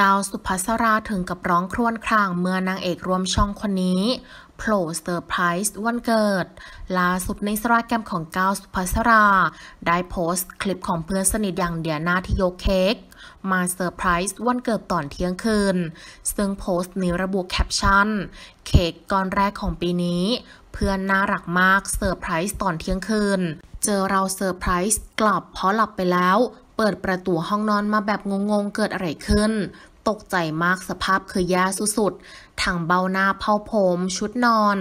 ก้าวสุภัสราถึงกับร้องครวญครางเมื่อนางเอกรวมช่องคนนี้โผล่เซอร์ไพรส์วันเกิดล่าสุดในสราแกรมของก้าวสุภัสรา ได้โพสต์คลิปของเพื่อนสนิทอย่างเดียนาที่ยกเค้กมาเซอร์ไพรส์วันเกิดตอนเที่ยงคืน ซึ่งโพสต์นี้ระบุแคปชั่น เค้กก้อนแรกของปีนี้ เพื่อนน่ารักมากเซอร์ไพรส์ตอนเที่ยงคืนเจอเราเซอร์ไพรส์กลับเพราะหลับไปแล้วเปิดประตูห้องนอนมาแบบงงๆ เกิดอะไรขึ้น ตกใจมากสภาพคือแย่สุดๆทางเบ้าหน้าเผาผม ชุดนอน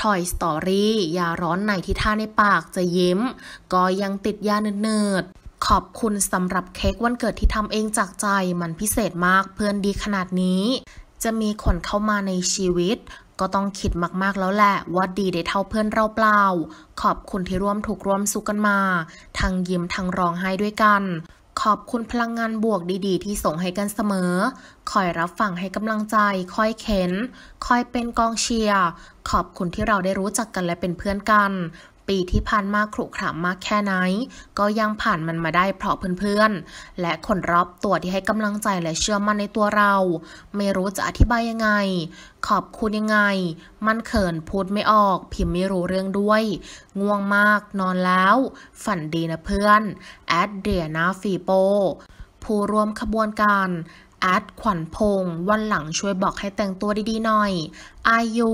ทอยสตอรี่ ยาร้อนไหนที่ท่าในปากจะยิ้ม ก็ยังติดยาเนิดขอบคุณสำหรับเค้กวันเกิดที่ทำเองจากใจ มันพิเศษมากเพื่อนดีขนาดนี้ จะมีคนเข้ามาในชีวิต ก็ต้องคิดมากๆแล้วแหละ ว่าดีได้เท่าเพื่อนเราเปล่า ขอบคุณที่ร่วมถูกร่วมสุขกันมา ทั้งยิ้มทั้งร้องไห้ด้วยกันขอบคุณพลังงานบวกดีๆ ที่ส่งให้กันเสมอ คอยรับฟังให้กำลังใจ คอยเข็นคอยเป็นกองเชียร์ ขอบคุณที่เราได้รู้จักกันและเป็นเพื่อนกันปีที่ผ่านมาขรุขระมากแค่ไหน ก็ยังผ่านมันมาได้เพราะเพื่อนๆและคนรอบตัวที่ให้กำลังใจและเชื่อมั่นในตัวเรา ไม่รู้จะอธิบายยังไง ขอบคุณยังไง มันเขินพูดไม่ออก พิมพ์ไม่รู้เรื่องด้วยง่วงมากนอนแล้ว ฝันดีนะเพื่อนแอดเดียนาฟีโปผู้ร่วมขบวนการแอดขวัญพงวันหลังช่วยบอกให้แต่งตัวดีๆหน่อยอายุ